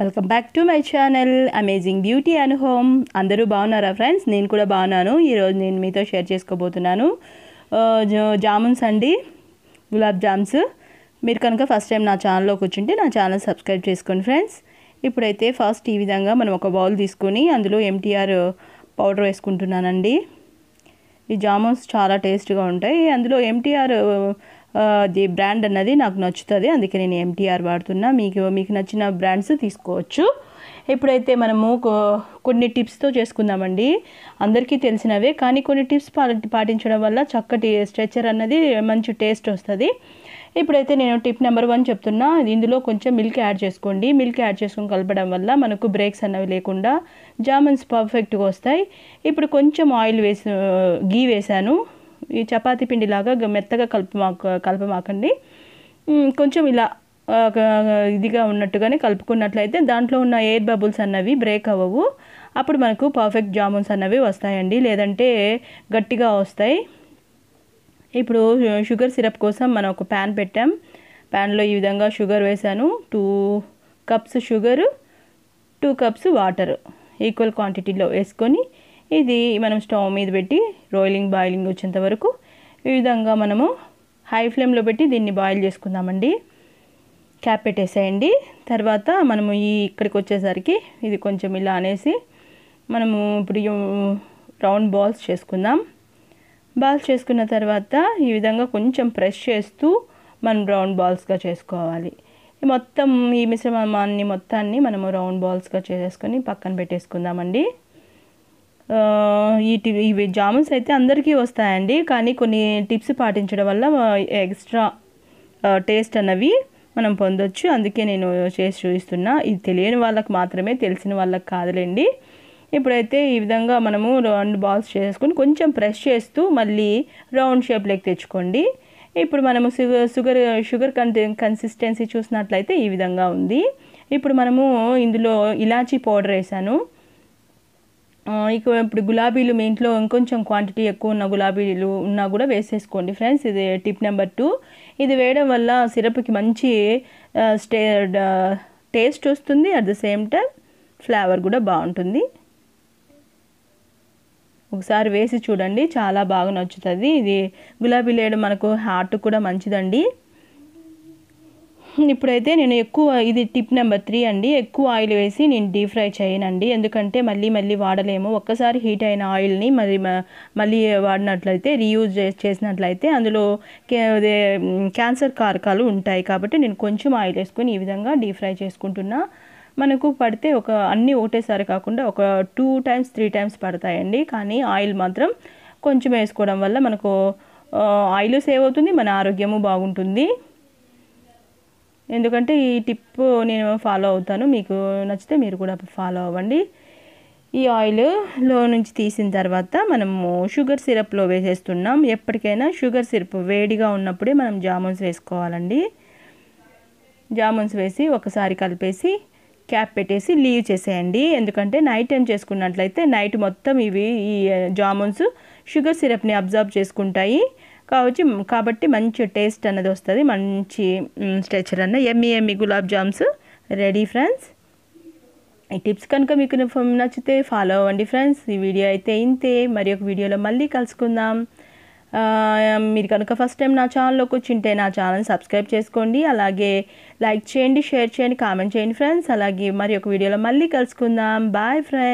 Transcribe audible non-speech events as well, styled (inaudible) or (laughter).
welcome back to my channel amazing beauty and home అందరూ బాగున్నారా friends నేను కూడా బాగున్నాను ఈరోజు నేను మీతో షేర్ చేసుకోబోతున్నాను జామున్స్ అండి గులాబ్ జామ్స్ మీరు కనుక ఫస్ట్ టైం నా ఛానల్లోకి వచ్చింటే నా ఛానల్ సబ్స్క్రైబ్ చేసుకోండి ఫ్రెండ్స్ ఇప్పుడైతే ఫస్ట్ ఈ విధంగా మనం ఒక బౌల్ తీసుకొని అందులో ఎంటీఆర్ పౌడర్ వేసుకుంటున్నానండి ఈ జామున్స్ చాలా టేస్ట్గా ఉంటాయి అందులో ఎంటీఆర్ ది బ్రాండ్ అన్నది నాకు నచ్చుతుంది అందుకే నేను ఎంటీఆర్ వాడుతున్నా మీకు మీకు నచ్చిన బ్రాండ్స్ తీసుకోవచ్చు ఇప్పుడైతే మనము కొన్ని టిప్స్తో చేసుకుందామండి అందరికీ తెలిసినవే కానీ కొన్ని టిప్స్ పాటించడం వల్ల చక్కటి స్ట్రెచర్ అన్నది మంచి టేస్ట్ వస్తుంది ఇప్పుడైతే నేను టిప్ నెంబర్ వన్ చెప్తున్నా ఇందులో కొంచెం మిల్క్ యాడ్ చేసుకోండి మిల్క్ యాడ్ చేసుకుని కలపడం వల్ల మనకు బ్రేక్స్ అన్నవి లేకుండా జామన్స్ పర్ఫెక్ట్గా వస్తాయి ఇప్పుడు కొంచెం ఆయిల్ వేసి గీ వేశాను ఈ చపాతి పిండిలాగా మెత్తగా కలుపుమాక కలపమాకండి కొంచెం ఇలా ఇదిగా ఉన్నట్టుగానే కలుపుకున్నట్లయితే దాంట్లో ఉన్న ఎయిర్ బబుల్స్ అన్నవి బ్రేక్ అవ్వవు అప్పుడు మనకు పర్ఫెక్ట్ జామున్స్ అన్నవి వస్తాయండి లేదంటే గట్టిగా వస్తాయి ఇప్పుడు షుగర్ సిరప్ కోసం మనం ఒక ప్యాన్ పెట్టాం ప్యాన్లో ఈ విధంగా షుగర్ వేశాను two cups sugar two cups water equal క్వాంటిటీలో వేసుకొని ఇది మనం స్టవ్ మీద పెట్టి రోయిలింగ్ బాయిలింగ్ వచ్చేంత వరకు ఈ విధంగా మనము హై ఫ్లేమ్లో పెట్టి దీన్ని బాయిల్ చేసుకుందామండి క్యాప్ పెట్టేసేయండి తర్వాత మనము ఈ ఇక్కడికి వచ్చేసరికి ఇది కొంచెం ఇలా అనేసి మనము ఇప్పుడు రౌండ్ బాల్స్ చేసుకుందాం బాల్స్ చేసుకున్న తర్వాత ఈ విధంగా కొంచెం ప్రెస్ చేస్తూ మనం రౌండ్ బాల్స్గా చేసుకోవాలి మొత్తం ఈ మిశ్రమాన్ని మొత్తాన్ని మనము రౌండ్ బాల్స్గా చేసుకొని పక్కన పెట్టేసుకుందామండి ఈ ఇవి జామున్స్ అయితే అందరికీ వస్తాయండి కానీ కొన్ని టిప్స్ పాటించడం వల్ల ఎక్స్ట్రా టేస్ట్ అన్నవి మనం పొందొచ్చు అందుకే నేను చేసి చూపిస్తున్నా ఇది తెలియని వాళ్ళకి మాత్రమే తెలిసిన వాళ్ళకి కాదులేండి ఇప్పుడైతే ఈ విధంగా మనము రౌండ్ బాల్స్ చేసుకొని కొంచెం ప్రెస్ చేస్తూ మళ్ళీ రౌండ్ షేప్లోకి తెచ్చుకోండి ఇప్పుడు మనము షుగర్ షుగర్ షుగర్ కన్సిస్టెన్సీ చూసినట్లయితే ఈ విధంగా ఉంది ఇప్పుడు మనము ఇందులో ఇలాచీ పౌడర్ వేసాను ఇక ఇప్పుడు గులాబీలు మీ ఇంట్లో ఇంకొంచెం క్వాంటిటీ ఎక్కువ ఉన్న గులాబీలు ఉన్నా కూడా వేసేసుకోండి ఫ్రెండ్స్ ఇది టిప్ నెంబర్ టూ ఇది వేయడం వల్ల సిరప్కి మంచి స్టే టేస్ట్ వస్తుంది at the same time flavour కూడా బాగుంటుంది ఒకసారి వేసి చూడండి చాలా బాగా నచ్చుతుంది ఇది గులాబీలు వేయడం మనకు హార్ట్ కూడా మంచిదండి (laughs) ఇప్పుడైతే నేను ఎక్కువ ఇది టిప్ నెంబర్ త్రీ అండి ఎక్కువ ఆయిల్ వేసి నేను డీప్ ఫ్రై చేయనండి ఎందుకంటే మళ్ళీ మళ్ళీ వాడలేము ఒక్కసారి హీట్ అయిన ఆయిల్ని మరి మళ్ళీ వాడినట్లయితే రీయూజ్ చేసినట్లయితే అందులో క్యాన్సర్ కారకాలు ఉంటాయి కాబట్టి నేను కొంచెం ఆయిల్ వేసుకొని ఈ విధంగా డీప్ ఫ్రై చేసుకుంటున్నా మనకు పడితే ఒక అన్నీ ఒకటేసారి కాకుండా ఒక టూ టైమ్స్ త్రీ టైమ్స్ పడతాయండి కానీ ఆయిల్ మాత్రం కొంచెం వేసుకోవడం వల్ల మనకు ఆయిల్ సేవ్ అవుతుంది మన ఆరోగ్యము బాగుంటుంది ఎందుకంటే ఈ టిప్ నేను ఫాలో అవుతాను మీకు నచ్చితే మీరు కూడా ఫాలో అవ్వండి ఈ ఆయిల్లో నుంచి తీసిన తర్వాత మనము షుగర్ సిరప్లో వేసేస్తున్నాం ఎప్పటికైనా షుగర్ సిరప్ వేడిగా ఉన్నప్పుడే మనం జామున్స్ వేసుకోవాలండి జామున్స్ వేసి ఒకసారి కలిపేసి క్యాప్ పెట్టేసి లీవ్ చేసేయండి ఎందుకంటే నైట్ టైం చేసుకున్నట్లయితే నైట్ మొత్తం ఇవి ఈ జామున్స్ షుగర్ సిరప్ని అబ్జర్వ్ చేసుకుంటాయి కావచ్చు కాబట్టి మంచి టేస్ట్ అన్నది వస్తుంది మంచి స్ట్రెచర్ అన్న ఎమ్మీ ఎమ్మి గులాబ్ జామ్స్ రెడీ ఫ్రెండ్స్ ఈ టిప్స్ కనుక మీకు నచ్చితే ఫాలో అవ్వండి ఫ్రెండ్స్ ఈ వీడియో అయితే ఇంతే మరి ఒక వీడియోలో మళ్ళీ కలుసుకుందాం మీరు కనుక ఫస్ట్ టైం నా ఛానల్లోకి ఉంటే నా ఛానల్ సబ్స్క్రైబ్ చేసుకోండి అలాగే లైక్ చేయండి షేర్ చేయండి కామెంట్ చేయండి ఫ్రెండ్స్ అలాగే మరి ఒక వీడియోలో మళ్ళీ కలుసుకుందాం బాయ్ ఫ్రెండ్స్